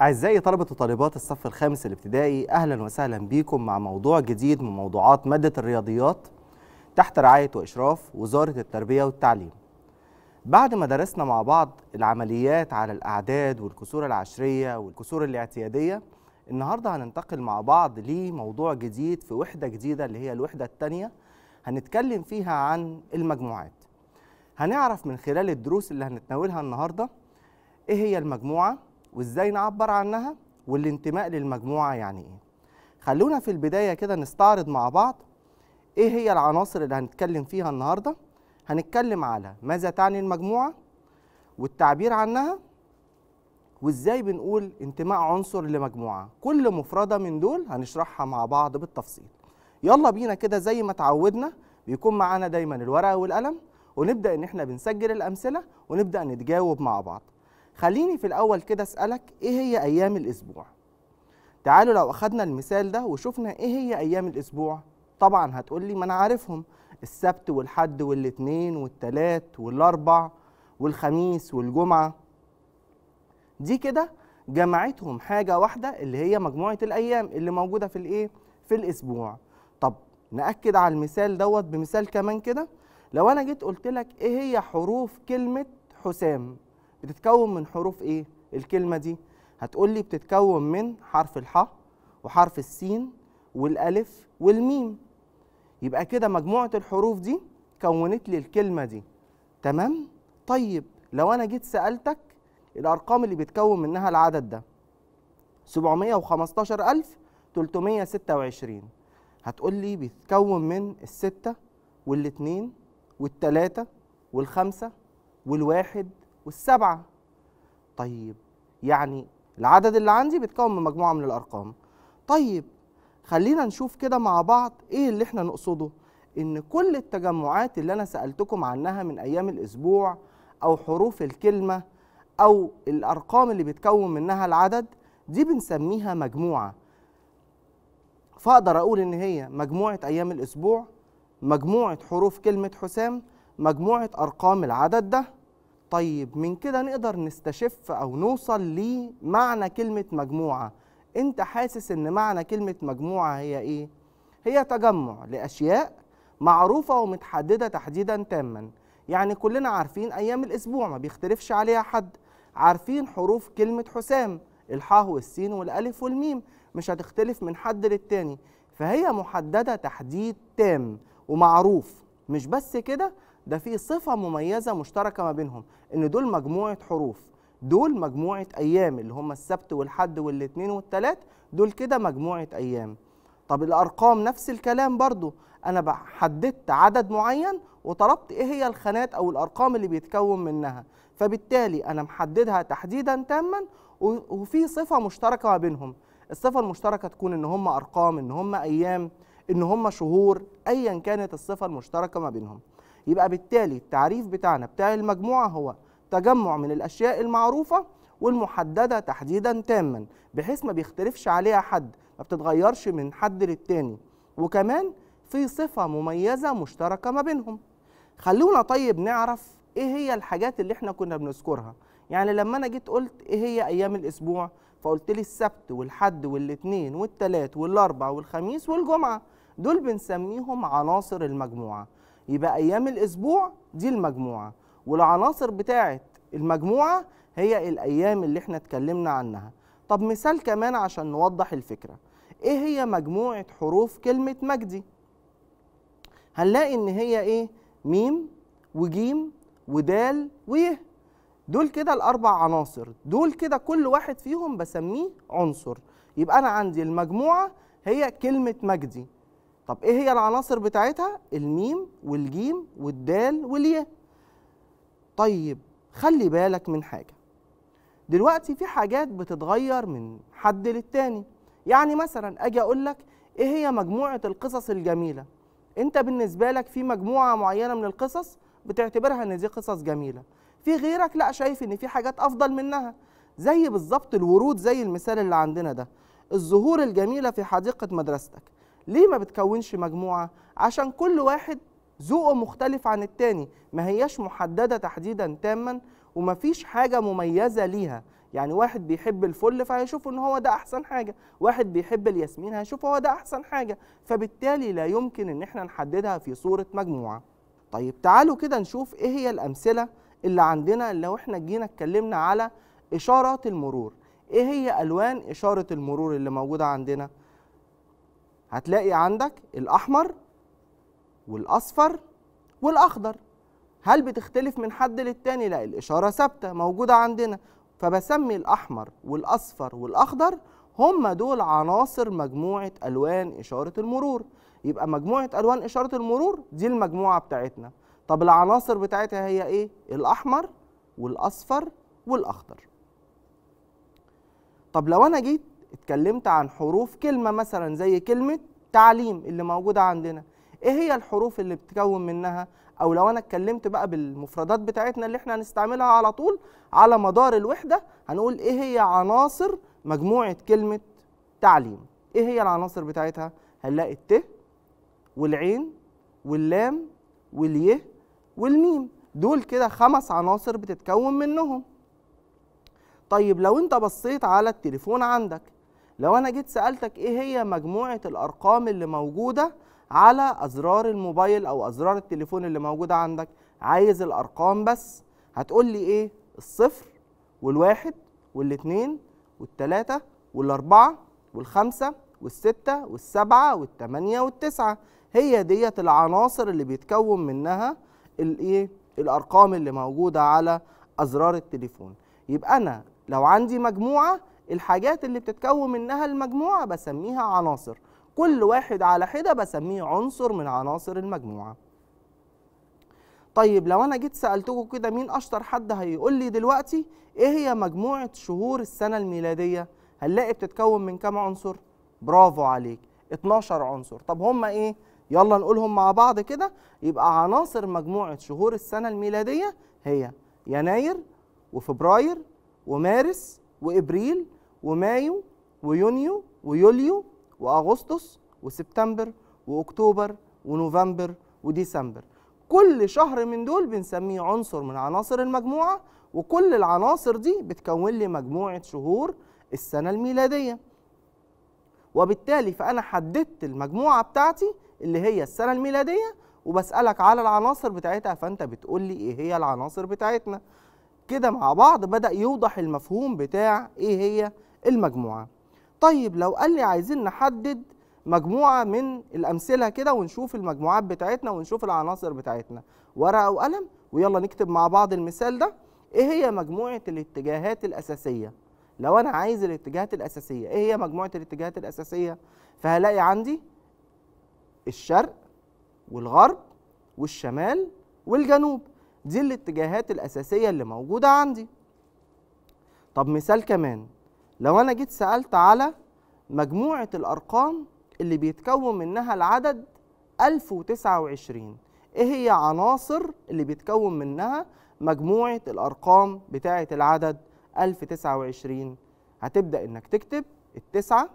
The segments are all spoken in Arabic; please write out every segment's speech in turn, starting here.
أعزائي طلبة وطالبات الصف الخامس الابتدائي أهلا وسهلا بكم مع موضوع جديد من موضوعات مادة الرياضيات تحت رعاية وإشراف وزارة التربية والتعليم بعد ما درسنا مع بعض العمليات على الأعداد والكسور العشرية والكسور الاعتيادية النهاردة هننتقل مع بعض لموضوع جديد في وحدة جديدة اللي هي الوحدة الثانية هنتكلم فيها عن المجموعات هنعرف من خلال الدروس اللي هنتناولها النهاردة إيه هي المجموعة وازاي نعبر عنها والانتماء للمجموعه يعني ايه خلونا في البدايه كده نستعرض مع بعض ايه هي العناصر اللي هنتكلم فيها النهارده هنتكلم على ماذا تعني المجموعه والتعبير عنها وازاي بنقول انتماء عنصر لمجموعه كل مفرده من دول هنشرحها مع بعض بالتفصيل يلا بينا كده زي ما اتعودنا بيكون معانا دايما الورقه والقلم ونبدا ان احنا بنسجل الامثله ونبدا نتجاوب مع بعض خليني في الاول كده اسالك ايه هي ايام الاسبوع تعالوا لو اخدنا المثال ده وشفنا ايه هي ايام الاسبوع طبعا هتقول لي ما انا عارفهم السبت والحد والاثنين والتلات والاربع والخميس والجمعه دي كده جمعتهم حاجه واحده اللي هي مجموعه الايام اللي موجوده في الايه في الاسبوع طب ناكد على المثال دوت بمثال كمان كده لو انا جيت قلت لك ايه هي حروف كلمه حسام بتتكون من حروف ايه الكلمه دي هتقول لي بتتكون من حرف الحاء وحرف السين والالف والميم يبقى كده مجموعه الحروف دي كونت لي الكلمه دي تمام طيب لو انا جيت سالتك الارقام اللي بيتكون منها العدد ده 715326 هتقول لي بيتكون من الستة والاتنين والتلاتة والخمسة والواحد والسبعة طيب يعني العدد اللي عندي بيتكون من مجموعة من الأرقام طيب خلينا نشوف كده مع بعض إيه اللي إحنا نقصده إن كل التجمعات اللي أنا سألتكم عنها من أيام الأسبوع أو حروف الكلمة أو الأرقام اللي بيتكون منها العدد دي بنسميها مجموعة فأقدر أقول إن هي مجموعة أيام الأسبوع مجموعة حروف كلمة حسام مجموعة أرقام العدد ده طيب من كده نقدر نستشف او نوصل لمعنى كلمه مجموعه انت حاسس ان معنى كلمه مجموعه هي ايه هي تجمع لاشياء معروفه ومتحدده تحديدا تاما يعني كلنا عارفين ايام الاسبوع ما بيختلفش عليها حد عارفين حروف كلمه حسام الحاء والسين والالف والميم مش هتختلف من حد للتاني فهي محدده تحديد تام ومعروف مش بس كده ده في صفه مميزه مشتركه ما بينهم ان دول مجموعه حروف دول مجموعه ايام اللي هم السبت والحد والاثنين والثلاث دول كده مجموعه ايام طب الارقام نفس الكلام برضو انا حددت عدد معين وطلبت ايه هي الخانات او الارقام اللي بيتكون منها فبالتالي انا محددها تحديدا تاما وفي صفه مشتركه ما بينهم الصفه المشتركه تكون ان هم ارقام ان هم ايام ان هم شهور ايا كانت الصفه المشتركه ما بينهم يبقى بالتالي التعريف بتاعنا بتاع المجموعة هو تجمع من الأشياء المعروفة والمحددة تحديدا تاما بحيث ما بيختلفش عليها حد ما بتتغيرش من حد للتاني وكمان في صفة مميزة مشتركة ما بينهم خلونا طيب نعرف ايه هي الحاجات اللي احنا كنا بنذكرها يعني لما انا جيت قلت ايه هي ايام الاسبوع فقلت لي السبت والحد والاثنين والثلاث والاربع والخميس والجمعه دول بنسميهم عناصر المجموعه يبقى ايام الاسبوع دي المجموعه والعناصر بتاعه المجموعه هي الايام اللي احنا اتكلمنا عنها طب مثال كمان عشان نوضح الفكره ايه هي مجموعه حروف كلمه مجدي هنلاقي ان هي ايه ميم وجيم ودال ويه دول كده الاربع عناصر دول كده كل واحد فيهم بسميه عنصر يبقى انا عندي المجموعه هي كلمه مجدي طب ايه هي العناصر بتاعتها الميم والجيم والدال والياء طيب خلي بالك من حاجه دلوقتي في حاجات بتتغير من حد للتاني يعني مثلا اجي اقول لك ايه هي مجموعه القصص الجميله انت بالنسبه لك في مجموعه معينه من القصص بتعتبرها ان دي قصص جميله في غيرك لا شايف ان في حاجات افضل منها زي بالظبط الورود زي المثال اللي عندنا ده الزهور الجميله في حديقه مدرستك ليه ما بتكونش مجموعه عشان كل واحد ذوقه مختلف عن التاني ما هياش محدده تحديدا تاما ومفيش حاجه مميزه ليها يعني واحد بيحب الفل فهيشوف ان هو ده احسن حاجه واحد بيحب الياسمين هيشوف هو ده احسن حاجه فبالتالي لا يمكن ان احنا نحددها في صوره مجموعه طيب تعالوا كده نشوف ايه هي الامثله اللي عندنا لو احنا جينا اتكلمنا على اشارات المرور ايه هي الوان اشاره المرور اللي موجوده عندنا هتلاقي عندك الاحمر والاصفر والاخضر هل بتختلف من حد للتاني لا الاشاره ثابته موجوده عندنا فبسمي الاحمر والاصفر والاخضر هم دول عناصر مجموعه الوان اشاره المرور يبقى مجموعه الوان اشاره المرور دي المجموعه بتاعتنا طب العناصر بتاعتها هي ايه الاحمر والاصفر والاخضر طب لو انا جيت اتكلمت عن حروف كلمة مثلا زي كلمة تعليم اللي موجودة عندنا ايه هي الحروف اللي بتكون منها او لو انا اتكلمت بقى بالمفردات بتاعتنا اللي احنا هنستعملها على طول على مدار الوحدة هنقول ايه هي عناصر مجموعة كلمة تعليم ايه هي العناصر بتاعتها هنلاقي الت والعين واللام واليه والميم دول كده خمس عناصر بتتكون منهم طيب لو انت بصيت على التليفون عندك لو انا جيت سالتك ايه هي مجموعه الارقام اللي موجوده على ازرار الموبايل او ازرار التليفون اللي موجوده عندك عايز الارقام بس هتقول لي ايه الصفر والواحد والاثنين والثلاثه والاربعه والخمسه والسته والسبعه والثمانيه والتسعه هي ديت العناصر اللي بيتكون منها الايه الارقام اللي موجوده على ازرار التليفون يبقى انا لو عندي مجموعه الحاجات اللي بتتكون منها المجموعة بسميها عناصر كل واحد على حدة بسميه عنصر من عناصر المجموعة طيب لو أنا جيت سألتكم كده مين أشطر حد هيقول لي دلوقتي إيه هي مجموعة شهور السنة الميلادية هنلاقي بتتكون من كام عنصر برافو عليك 12 عنصر طب هم إيه يلا نقولهم مع بعض كده يبقى عناصر مجموعة شهور السنة الميلادية هي يناير وفبراير ومارس وإبريل ومايو ويونيو ويوليو واغسطس وسبتمبر واكتوبر ونوفمبر وديسمبر كل شهر من دول بنسميه عنصر من عناصر المجموعه وكل العناصر دي بتكون لي مجموعه شهور السنه الميلاديه وبالتالي فانا حددت المجموعه بتاعتي اللي هي السنه الميلاديه وبسالك على العناصر بتاعتها فانت بتقول لي ايه هي العناصر بتاعتنا كده مع بعض بدا يوضح المفهوم بتاع ايه هي المجموعة طيب لو قال لي عايزين نحدد مجموعة من الأمثلة كده ونشوف المجموعات بتاعتنا ونشوف العناصر بتاعتنا ورقة وقلم ويلا نكتب مع بعض المثال ده إيه هي مجموعة الاتجاهات الأساسية لو أنا عايز الاتجاهات الأساسية إيه هي مجموعة الاتجاهات الأساسية فهلاقي عندي الشرق والغرب والشمال والجنوب دي الاتجاهات الأساسية اللي موجودة عندي طب مثال كمان لو انا جيت سالت على مجموعه الارقام اللي بيتكون منها العدد 1029 ايه هي عناصر اللي بيتكون منها مجموعه الارقام بتاعه العدد 1029 هتبدا انك تكتب التسعه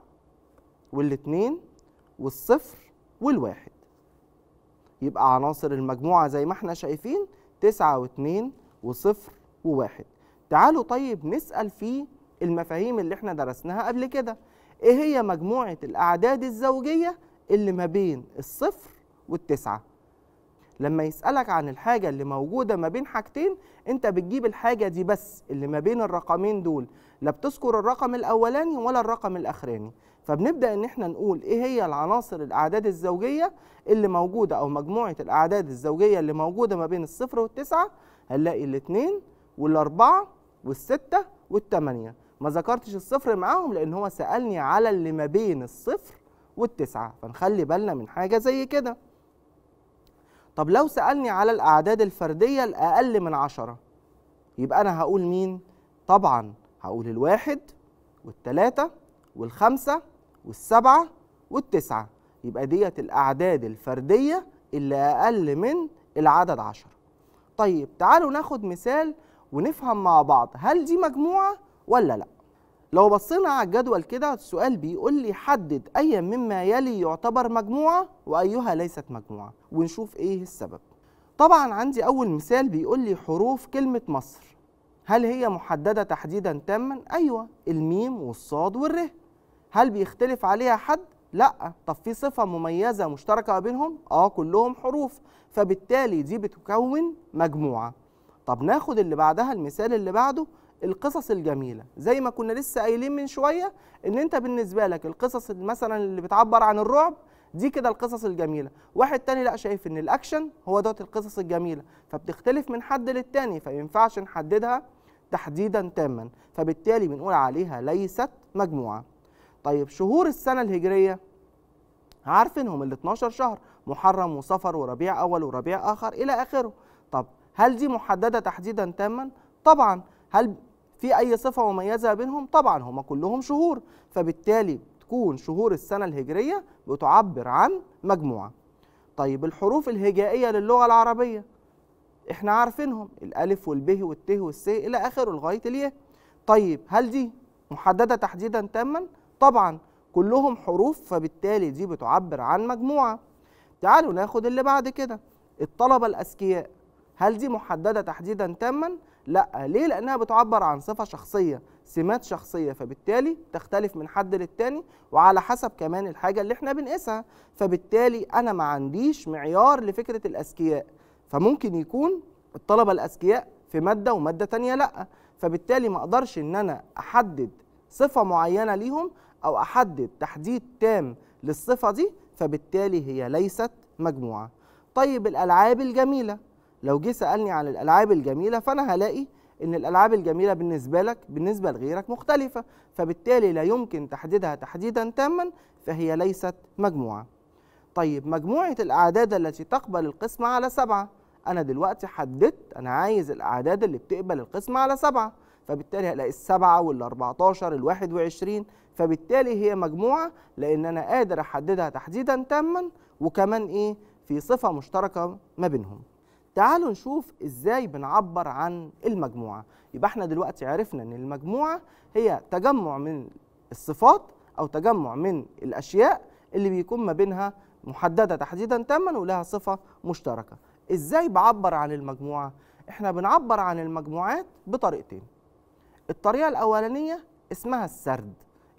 والاثنين والصفر والواحد يبقى عناصر المجموعه زي ما احنا شايفين تسعة واثنين وصفر وواحد تعالوا طيب نسال في المفاهيم اللي احنا درسناها قبل كده ايه هي مجموعة الأعداد الزوجية اللي ما بين الصفر والتسعة لما يسألك عن الحاجة اللي موجودة ما بين حاجتين انت بتجيب الحاجة دي بس اللي ما بين الرقمين دول لا بتذكر الرقم الأولاني ولا الرقم الأخراني فبنبدأ ان احنا نقول ايه هي العناصر الأعداد الزوجية اللي موجودة أو مجموعة الأعداد الزوجية اللي موجودة ما بين الصفر والتسعة هنلاقي الاتنين والأربعة والستة والتمانية ما ذكرتش الصفر معاهم لان هو سالني على اللي ما بين الصفر والتسعه فنخلي بالنا من حاجه زي كده طب لو سالني على الاعداد الفرديه الاقل من عشرة يبقى انا هقول مين طبعا هقول الواحد والتلاته والخمسه والسبعه والتسعه يبقى ديت الاعداد الفرديه اللي اقل من العدد عشرة طيب تعالوا ناخد مثال ونفهم مع بعض هل دي مجموعه ولا لا لو بصينا على الجدول كده السؤال بيقول لي حدد أي مما يلي يعتبر مجموعة وأيها ليست مجموعة ونشوف إيه السبب طبعا عندي أول مثال بيقول لي حروف كلمة مصر هل هي محددة تحديدا تاما؟ أيوة الميم والصاد والره هل بيختلف عليها حد؟ لا طب في صفة مميزة مشتركة ما بينهم؟ آه كلهم حروف فبالتالي دي بتكون مجموعة طب ناخد اللي بعدها المثال اللي بعده القصص الجميله زي ما كنا لسه قايلين من شويه ان انت بالنسبه لك القصص مثلا اللي بتعبر عن الرعب دي كده القصص الجميله واحد تاني لا شايف ان الاكشن هو دوت القصص الجميله فبتختلف من حد للتاني فينفعش نحددها تحديدا تاما فبالتالي بنقول عليها ليست مجموعه طيب شهور السنه الهجريه عارفين هم ال 12 شهر محرم وصفر وربيع اول وربيع اخر الى اخره طب هل دي محدده تحديدا تاما طبعا هل في اي صفه مميزه بينهم طبعا هما كلهم شهور فبالتالي تكون شهور السنه الهجريه بتعبر عن مجموعه طيب الحروف الهجائيه للغه العربيه احنا عارفينهم الالف والب والت والس الى اخره لغايه الياء طيب هل دي محدده تحديدا تاما طبعا كلهم حروف فبالتالي دي بتعبر عن مجموعه تعالوا ناخد اللي بعد كده الطلبه الاذكياء هل دي محدده تحديدا تاما لا ليه لانها بتعبر عن صفه شخصيه سمات شخصيه فبالتالي تختلف من حد للتاني وعلى حسب كمان الحاجه اللي احنا بنقيسها فبالتالي انا ما عنديش معيار لفكره الاذكياء فممكن يكون الطلبه الاذكياء في ماده وماده تانية لا فبالتالي ما اقدرش ان انا احدد صفه معينه ليهم او احدد تحديد تام للصفه دي فبالتالي هي ليست مجموعه طيب الالعاب الجميله لو جه سالني عن الالعاب الجميله فانا هلاقي ان الالعاب الجميله بالنسبه لك بالنسبه لغيرك مختلفه فبالتالي لا يمكن تحديدها تحديدا تاما فهي ليست مجموعه طيب مجموعه الاعداد التي تقبل القسمه على سبعه انا دلوقتي حددت انا عايز الاعداد اللي بتقبل القسمه على سبعه فبالتالي هلاقي السبعه وال 14 ال 21 فبالتالي هي مجموعه لان انا قادر احددها تحديدا تاما وكمان ايه في صفه مشتركه ما بينهم تعالوا نشوف ازاي بنعبر عن المجموعه يبقى احنا دلوقتي عرفنا ان المجموعه هي تجمع من الصفات او تجمع من الاشياء اللي بيكون ما بينها محدده تحديدا تاما ولها صفه مشتركه ازاي بعبر عن المجموعه احنا بنعبر عن المجموعات بطريقتين الطريقه الاولانيه اسمها السرد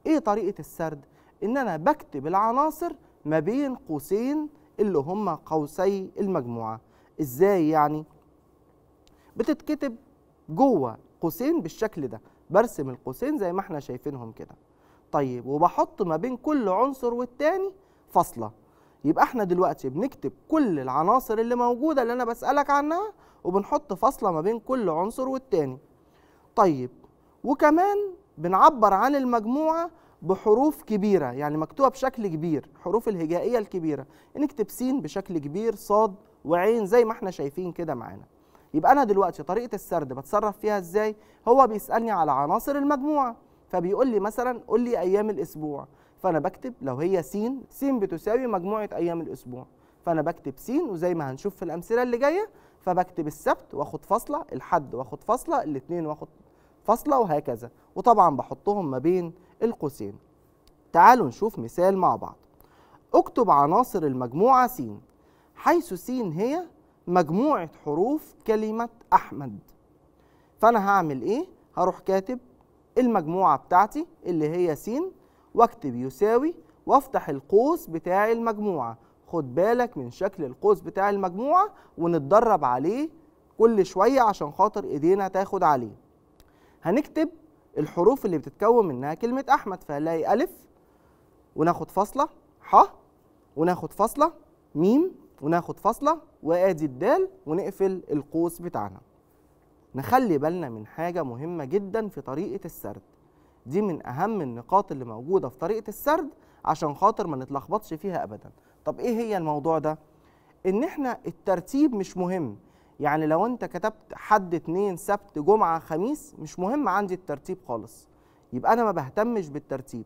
ايه طريقه السرد ان انا بكتب العناصر ما بين قوسين اللي هما قوسي المجموعه ازاي يعني بتتكتب جوه قوسين بالشكل ده برسم القوسين زي ما احنا شايفينهم كده طيب وبحط ما بين كل عنصر والتاني فاصله يبقى احنا دلوقتي بنكتب كل العناصر اللي موجوده اللي انا بسالك عنها وبنحط فاصله ما بين كل عنصر والتاني طيب وكمان بنعبر عن المجموعه بحروف كبيره يعني مكتوبه بشكل كبير حروف الهجائيه الكبيره نكتب س بشكل كبير ص وعين زي ما احنا شايفين كده معانا يبقى انا دلوقتي طريقه السرد بتصرف فيها ازاي هو بيسالني على عناصر المجموعه فبيقول لي مثلا قول لي ايام الاسبوع فانا بكتب لو هي س س بتساوي مجموعه ايام الاسبوع فانا بكتب س وزي ما هنشوف في الامثله اللي جايه فبكتب السبت واخد فاصله الحد واخد فاصله الاثنين واخد فاصله وهكذا وطبعا بحطهم ما بين القوسين تعالوا نشوف مثال مع بعض اكتب عناصر المجموعه س حيث س هي مجموعة حروف كلمة أحمد فأنا هعمل إيه؟ هروح كاتب المجموعة بتاعتي اللي هي س واكتب يساوي وافتح القوس بتاع المجموعة خد بالك من شكل القوس بتاع المجموعة ونتدرب عليه كل شوية عشان خاطر إيدينا تاخد عليه هنكتب الحروف اللي بتتكون منها كلمة أحمد فهنلاقي ألف وناخد فاصلة ح وناخد فاصلة ميم وناخد فاصله وادي الدال ونقفل القوس بتاعنا نخلي بالنا من حاجه مهمه جدا في طريقه السرد دي من اهم النقاط اللي موجوده في طريقه السرد عشان خاطر ما نتلخبطش فيها ابدا طب ايه هي الموضوع ده ان احنا الترتيب مش مهم يعني لو انت كتبت حد اتنين سبت جمعه خميس مش مهم عندي الترتيب خالص يبقى انا ما بهتمش بالترتيب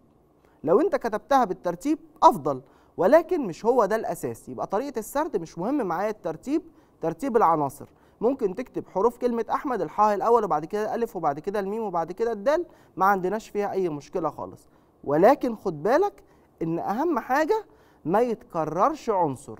لو انت كتبتها بالترتيب افضل ولكن مش هو ده الاساس يبقى طريقه السرد مش مهم معايا الترتيب ترتيب العناصر ممكن تكتب حروف كلمه احمد الحاء الاول وبعد كده الالف وبعد كده الميم وبعد كده الدال ما عندناش فيها اي مشكله خالص ولكن خد بالك ان اهم حاجه ما يتكررش عنصر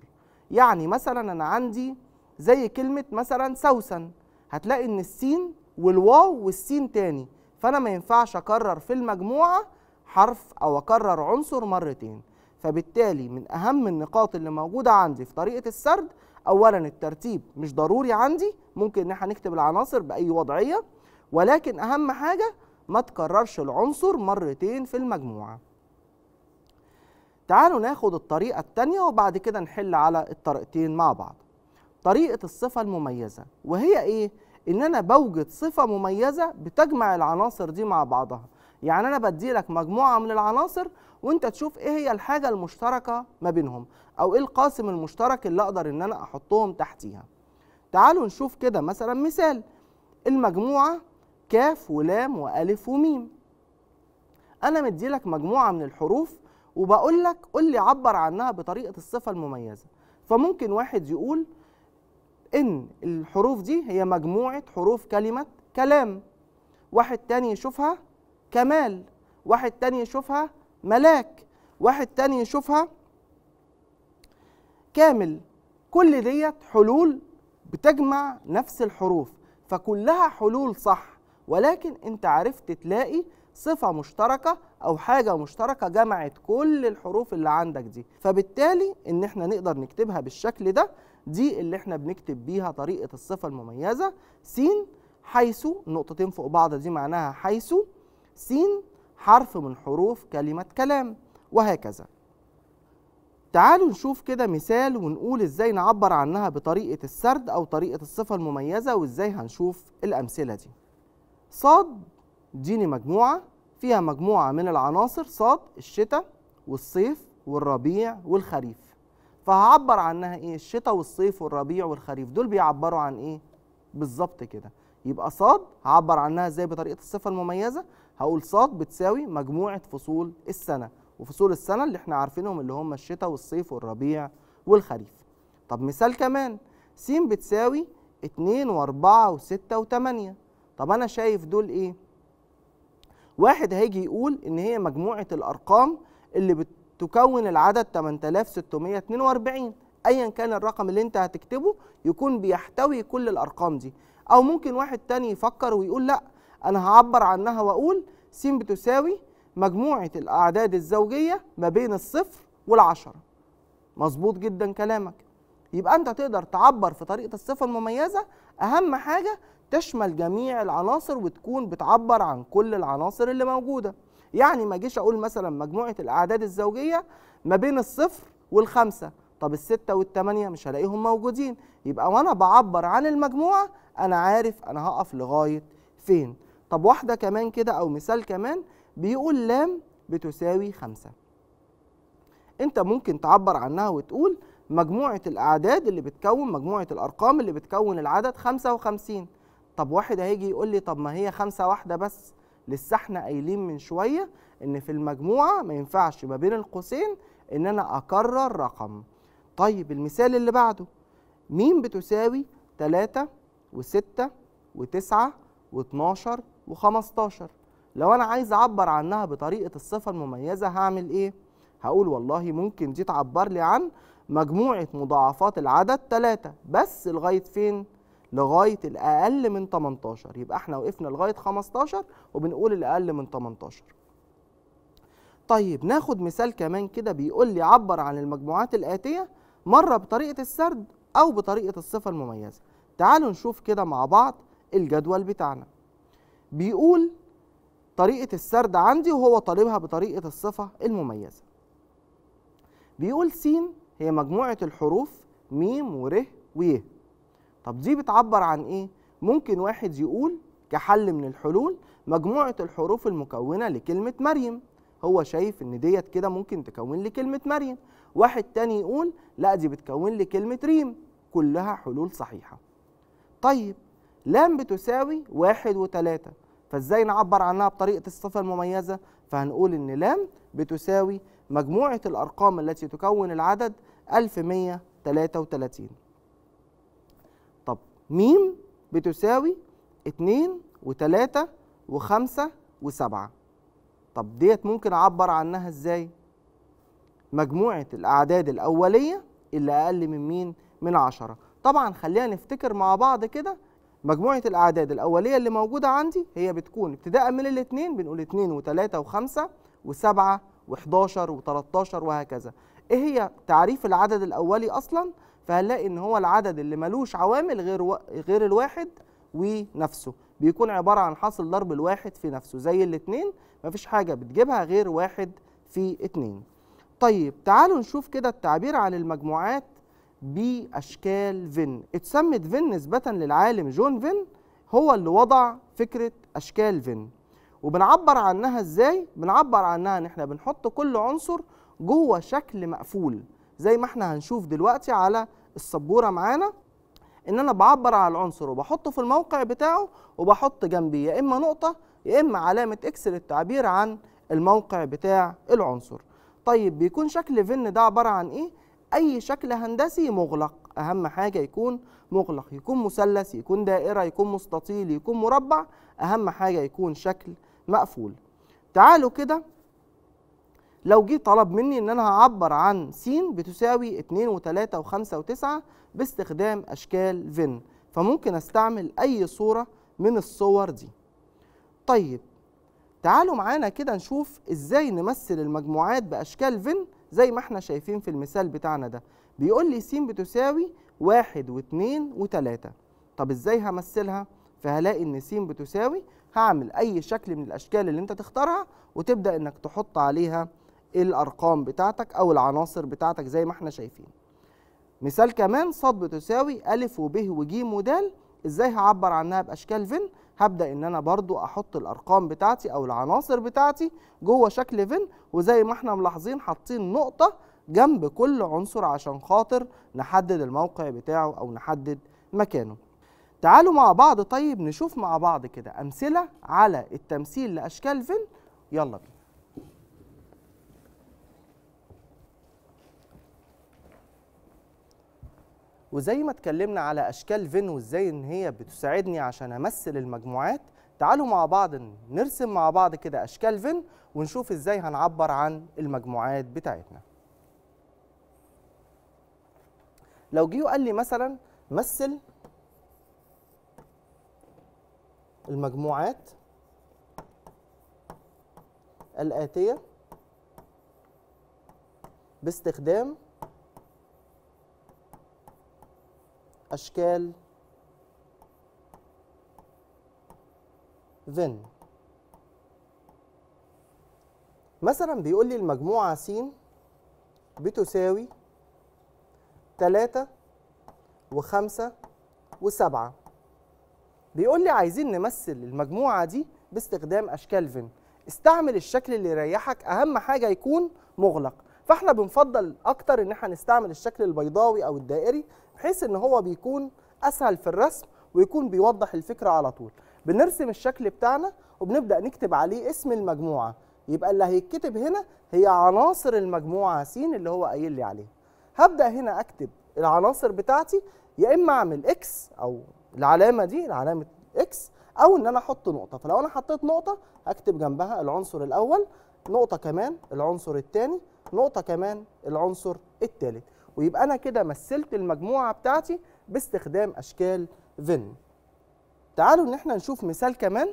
يعني مثلا انا عندي زي كلمه مثلا سوسن هتلاقي ان السين والواو والسين تاني فانا ما ينفعش اكرر في المجموعه حرف او اكرر عنصر مرتين فبالتالي من أهم النقاط اللي موجودة عندي في طريقة السرد أولا الترتيب مش ضروري عندي ممكن إن احنا نكتب العناصر بأي وضعية ولكن أهم حاجة ما تكررش العنصر مرتين في المجموعة تعالوا ناخد الطريقة التانية وبعد كده نحل على الطريقتين مع بعض طريقة الصفة المميزة وهي إيه؟ إن أنا بوجد صفة مميزة بتجمع العناصر دي مع بعضها يعني انا بدي لك مجموعه من العناصر وانت تشوف ايه هي الحاجه المشتركه ما بينهم او ايه القاسم المشترك اللي اقدر ان انا احطهم تحتيها تعالوا نشوف كده مثلا مثال المجموعه كاف ولام والف وميم انا مدي لك مجموعه من الحروف وبقول لك قول لي عبر عنها بطريقه الصفه المميزه فممكن واحد يقول ان الحروف دي هي مجموعه حروف كلمه كلام واحد تاني يشوفها كمال واحد تاني يشوفها ملاك واحد تاني يشوفها كامل كل ديت حلول بتجمع نفس الحروف فكلها حلول صح ولكن انت عرفت تلاقي صفة مشتركة أو حاجة مشتركة جمعت كل الحروف اللي عندك دي فبالتالي إن إحنا نقدر نكتبها بالشكل ده دي اللي إحنا بنكتب بيها طريقة الصفة المميزة س حيث نقطتين فوق بعض دي معناها حيث س حرف من حروف كلمة كلام وهكذا تعالوا نشوف كده مثال ونقول ازاي نعبر عنها بطريقة السرد أو طريقة الصفة المميزة وازاي هنشوف الأمثلة دي صاد ديني مجموعة فيها مجموعة من العناصر صاد الشتاء والصيف والربيع والخريف فهعبر عنها ايه الشتاء والصيف والربيع والخريف دول بيعبروا عن ايه بالظبط كده يبقى صاد هعبر عنها ازاي بطريقة الصفة المميزة هقول ص بتساوي مجموعه فصول السنه وفصول السنه اللي احنا عارفينهم اللي هم الشتاء والصيف والربيع والخريف طب مثال كمان س بتساوي 2 و4 و6 و8 طب انا شايف دول ايه واحد هيجي يقول ان هي مجموعه الارقام اللي بتكون العدد 8642 ايا كان الرقم اللي انت هتكتبه يكون بيحتوي كل الارقام دي او ممكن واحد تاني يفكر ويقول لا انا هعبر عنها واقول س بتساوي مجموعه الاعداد الزوجيه ما بين الصفر والعشره مظبوط جدا كلامك يبقى انت تقدر تعبر في طريقه الصفه المميزه اهم حاجه تشمل جميع العناصر وتكون بتعبر عن كل العناصر اللي موجوده يعني ما اجيش اقول مثلا مجموعه الاعداد الزوجيه ما بين الصفر والخمسه طب الستة والثمانية مش هلاقيهم موجودين يبقى وانا بعبر عن المجموعة انا عارف انا هقف لغاية فين طب واحدة كمان كده أو مثال كمان بيقول لام بتساوي خمسة أنت ممكن تعبر عنها وتقول مجموعة الأعداد اللي بتكون مجموعة الأرقام اللي بتكون العدد خمسة وخمسين طب واحد هيجي يقول لي طب ما هي خمسة واحدة بس لسه احنا قايلين من شوية إن في المجموعة ما ينفعش ما بين القوسين إن أنا أكرر رقم طيب المثال اللي بعده مين بتساوي 3 و6 و9 و12 و15 لو انا عايز اعبر عنها بطريقه الصفه المميزه هعمل ايه هقول والله ممكن دي تعبر لي عن مجموعه مضاعفات العدد 3 بس لغايه فين لغايه الاقل من 18 يبقى احنا وقفنا لغايه 15 وبنقول الاقل من 18 طيب ناخد مثال كمان كده بيقول لي عبر عن المجموعات الاتيه مره بطريقه السرد او بطريقه الصفه المميزه تعالوا نشوف كده مع بعض الجدول بتاعنا بيقول طريقة السرد عندي وهو طالبها بطريقة الصفة المميزة بيقول س هي مجموعة الحروف ميم وره ويه طب دي بتعبر عن ايه؟ ممكن واحد يقول كحل من الحلول مجموعة الحروف المكونة لكلمة مريم هو شايف ان ديت كده ممكن تكون لي كلمة مريم واحد تاني يقول لا دي بتكون لي كلمة ريم كلها حلول صحيحة طيب لام بتساوي واحد وتلاتة فازاي نعبر عنها بطريقه الصفه المميزه فهنقول ان لام بتساوي مجموعه الارقام التي تكون العدد 1133 طب ميم بتساوي 2 و3 و5 و7 طب ديت ممكن اعبر عنها ازاي مجموعه الاعداد الاوليه اللي اقل من مين من عشرة طبعا خلينا نفتكر مع بعض كده مجموعه الاعداد الاوليه اللي موجوده عندي هي بتكون ابتداء من الاثنين بنقول 2 و3 و5 و7 و11 و13 وهكذا ايه هي تعريف العدد الاولي اصلا فهنلاقي ان هو العدد اللي ملوش عوامل غير و... غير الواحد ونفسه بيكون عباره عن حاصل ضرب الواحد في نفسه زي الاثنين مفيش حاجه بتجيبها غير واحد في اتنين طيب تعالوا نشوف كده التعبير عن المجموعات باشكال فين اتسمت فين نسبه للعالم جون فين هو اللي وضع فكره اشكال فين وبنعبر عنها ازاي بنعبر عنها ان احنا بنحط كل عنصر جوه شكل مقفول زي ما احنا هنشوف دلوقتي على السبوره معانا ان انا بعبر على العنصر وبحطه في الموقع بتاعه وبحط جنبي يا اما نقطه يا اما علامه اكس للتعبير عن الموقع بتاع العنصر طيب بيكون شكل فين ده عباره عن ايه اي شكل هندسي مغلق اهم حاجه يكون مغلق يكون مثلث يكون دائره يكون مستطيل يكون مربع اهم حاجه يكون شكل مقفول تعالوا كده لو جه طلب مني ان انا هعبر عن س بتساوي 2 و3 و5 و9 باستخدام اشكال فين فممكن استعمل اي صوره من الصور دي طيب تعالوا معانا كده نشوف ازاي نمثل المجموعات باشكال فين زي ما احنا شايفين في المثال بتاعنا ده بيقول لي س بتساوي واحد واتنين وتلاتة طب ازاي همثلها؟ فهلاقي ان س بتساوي هعمل اي شكل من الاشكال اللي انت تختارها وتبدا انك تحط عليها الارقام بتاعتك او العناصر بتاعتك زي ما احنا شايفين مثال كمان ص بتساوي ا وب وج ودال ازاي هعبر عنها باشكال فين هبدا ان انا برضو احط الارقام بتاعتي او العناصر بتاعتي جوه شكل فين وزي ما احنا ملاحظين حاطين نقطه جنب كل عنصر عشان خاطر نحدد الموقع بتاعه او نحدد مكانه تعالوا مع بعض طيب نشوف مع بعض كده امثله على التمثيل لاشكال فين يلا بينا وزي ما اتكلمنا على اشكال فين وازاي ان هي بتساعدني عشان امثل المجموعات تعالوا مع بعض نرسم مع بعض كده اشكال فين ونشوف ازاي هنعبر عن المجموعات بتاعتنا لو جه وقال لي مثلا مثل المجموعات الآتية باستخدام أشكال فين مثلا بيقول لي المجموعة س بتساوي تلاتة وخمسة وسبعة بيقول لي عايزين نمثل المجموعة دي باستخدام أشكال فين استعمل الشكل اللي يريحك أهم حاجة يكون مغلق فاحنا بنفضل اكتر ان احنا نستعمل الشكل البيضاوي او الدائري بحيث ان هو بيكون اسهل في الرسم ويكون بيوضح الفكره على طول بنرسم الشكل بتاعنا وبنبدا نكتب عليه اسم المجموعه يبقى اللي هيتكتب هنا هي عناصر المجموعه س اللي هو قايل لي عليها هبدا هنا اكتب العناصر بتاعتي يا اما اعمل اكس او العلامه دي العلامه اكس او ان انا احط نقطه فلو انا حطيت نقطه اكتب جنبها العنصر الاول نقطه كمان العنصر الثاني نقطه كمان العنصر الثالث ويبقى انا كده مثلت المجموعه بتاعتي باستخدام اشكال فين تعالوا ان احنا نشوف مثال كمان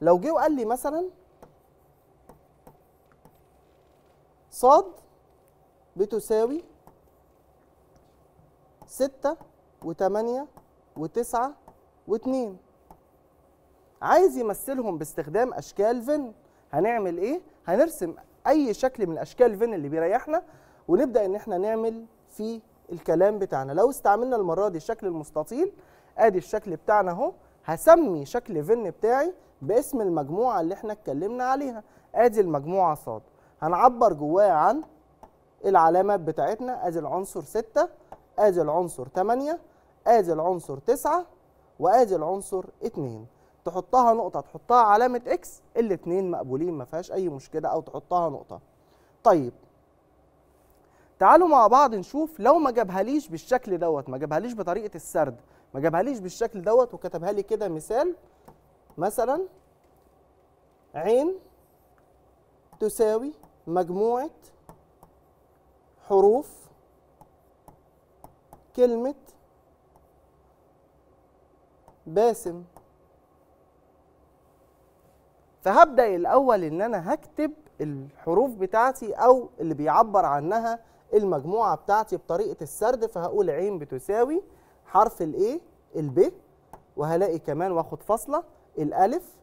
لو جه وقال لي مثلا صاد بتساوي ستة وتمانية وتسعة واتنين عايز يمثلهم باستخدام أشكال فن هنعمل إيه؟ هنرسم أي شكل من أشكال فن اللي بيريحنا ونبدأ إن إحنا نعمل في الكلام بتاعنا لو استعملنا المره دي الشكل المستطيل ادي الشكل بتاعنا اهو هسمي شكل فين بتاعي باسم المجموعه اللي احنا اتكلمنا عليها ادي المجموعه ص هنعبر جواها عن العلامات بتاعتنا ادي العنصر 6 ادي العنصر 8 ادي العنصر 9 وادي العنصر 2 تحطها نقطه تحطها علامه اكس الاثنين مقبولين ما فيهاش اي مشكله او تحطها نقطه طيب تعالوا مع بعض نشوف لو ما جابها ليش بالشكل دوت ما جابها ليش بطريقه السرد ما جابها ليش بالشكل دوت وكتبها لي كده مثال مثلا عين تساوي مجموعه حروف كلمه باسم فهبدا الاول ان انا هكتب الحروف بتاعتي او اللي بيعبر عنها المجموعه بتاعتي بطريقه السرد فهقول عين بتساوي حرف الايه الب وهلاقي كمان واخد فاصله الالف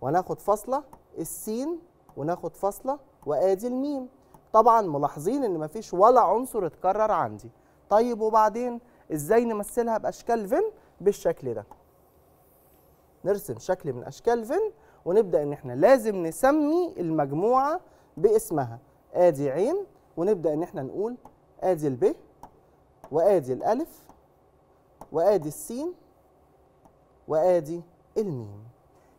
وناخد فاصله السين وناخد فاصله وادي الميم طبعا ملاحظين ان مفيش ولا عنصر اتكرر عندي طيب وبعدين ازاي نمثلها باشكال فين بالشكل ده نرسم شكل من اشكال فين ونبدا ان احنا لازم نسمي المجموعه باسمها ادي عين ونبدا ان احنا نقول ادي الب وادي الالف وادي السين وادي الميم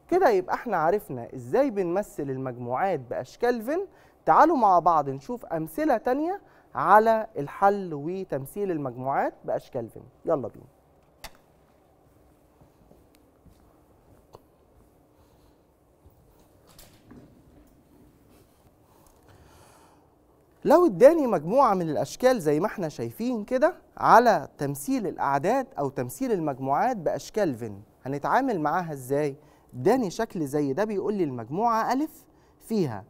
كده يبقى احنا عرفنا ازاي بنمثل المجموعات باشكال فين تعالوا مع بعض نشوف امثله تانية على الحل وتمثيل المجموعات باشكال فين يلا بينا لو اداني مجموعة من الأشكال زي ما احنا شايفين كده على تمثيل الأعداد أو تمثيل المجموعات بأشكال فين هنتعامل معاها ازاي؟ اداني شكل زي ده بيقول لي المجموعة ألف فيها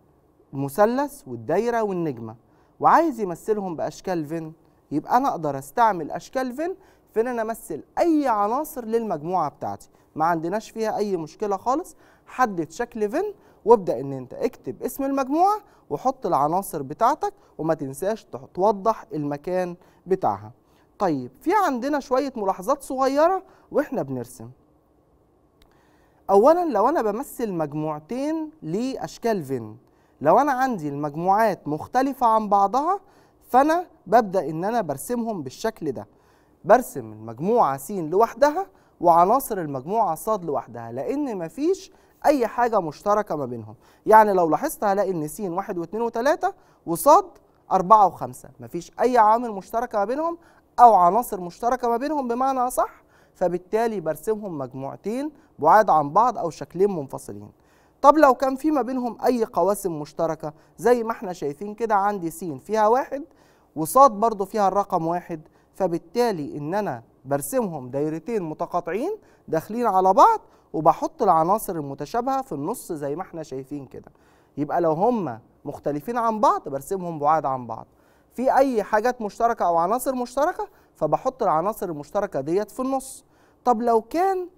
المثلث والدايرة والنجمة وعايز يمثلهم بأشكال فين يبقى أنا أقدر أستعمل أشكال فين في إن أنا أمثل أي عناصر للمجموعة بتاعتي ما عندناش فيها أي مشكلة خالص حدد شكل فين وابدا ان انت اكتب اسم المجموعه وحط العناصر بتاعتك وما تنساش توضح المكان بتاعها طيب في عندنا شويه ملاحظات صغيره واحنا بنرسم اولا لو انا بمثل مجموعتين لاشكال فين لو انا عندي المجموعات مختلفه عن بعضها فانا ببدا ان انا برسمهم بالشكل ده برسم المجموعه س لوحدها وعناصر المجموعه ص لوحدها لان مفيش اي حاجه مشتركه ما بينهم يعني لو لاحظت هلاقي ان س 1 و2 و3 وصاد 4 و5 مفيش اي عوامل مشتركه ما بينهم او عناصر مشتركه ما بينهم بمعنى صح فبالتالي برسمهم مجموعتين بعاد عن بعض او شكلين منفصلين طب لو كان في ما بينهم اي قواسم مشتركه زي ما احنا شايفين كده عندي س فيها واحد وصاد برضو فيها الرقم واحد فبالتالي ان انا برسمهم دايرتين متقاطعين داخلين على بعض وبحط العناصر المتشابهه في النص زي ما احنا شايفين كده يبقى لو هم مختلفين عن بعض برسمهم بعاد عن بعض في اي حاجات مشتركه او عناصر مشتركه فبحط العناصر المشتركه ديت في النص طب لو كان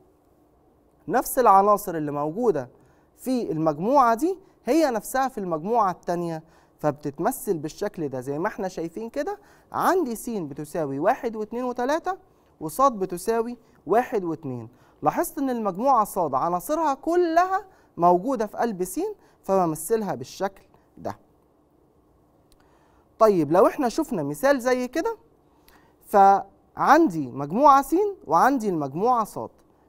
نفس العناصر اللي موجوده في المجموعه دي هي نفسها في المجموعه الثانيه فبتتمثل بالشكل ده زي ما احنا شايفين كده عندي س بتساوي واحد واثنين وثلاثة وص بتساوي واحد واتنين لاحظت ان المجموعة ص عناصرها كلها موجودة في قلب س فبمثلها بالشكل ده طيب لو احنا شفنا مثال زي كده فعندي مجموعة س وعندي المجموعة ص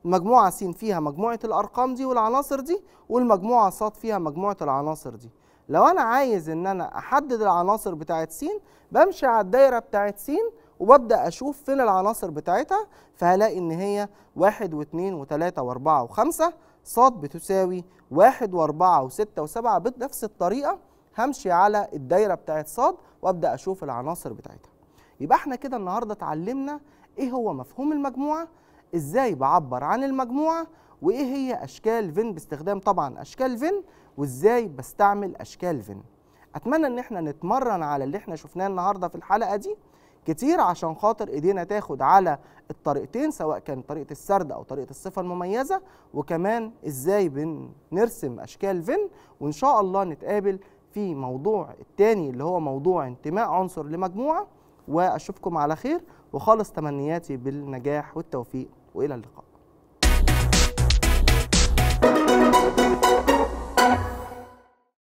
المجموعة س فيها مجموعة الأرقام دي والعناصر دي والمجموعة ص فيها مجموعة العناصر دي لو أنا عايز إن أنا أحدد العناصر بتاعة س بمشي على الدايرة بتاعة س وببدا اشوف فين العناصر بتاعتها فهلاقي ان هي واحد واثنين وثلاثة واربعة وخمسة ص بتساوي واحد واربعة وستة وسبعة بنفس الطريقة همشي على الدايرة بتاعت ص وابدا اشوف العناصر بتاعتها يبقى احنا كده النهارده اتعلمنا ايه هو مفهوم المجموعة ازاي بعبر عن المجموعة وايه هي اشكال فين باستخدام طبعا اشكال فين وازاي بستعمل اشكال فين اتمنى ان احنا نتمرن على اللي احنا شفناه النهارده في الحلقه دي كتير عشان خاطر ايدينا تاخد على الطريقتين سواء كان طريقه السرد او طريقه الصفه المميزه وكمان ازاي بنرسم اشكال فين وان شاء الله نتقابل في موضوع التاني اللي هو موضوع انتماء عنصر لمجموعه واشوفكم على خير وخالص تمنياتي بالنجاح والتوفيق والى اللقاء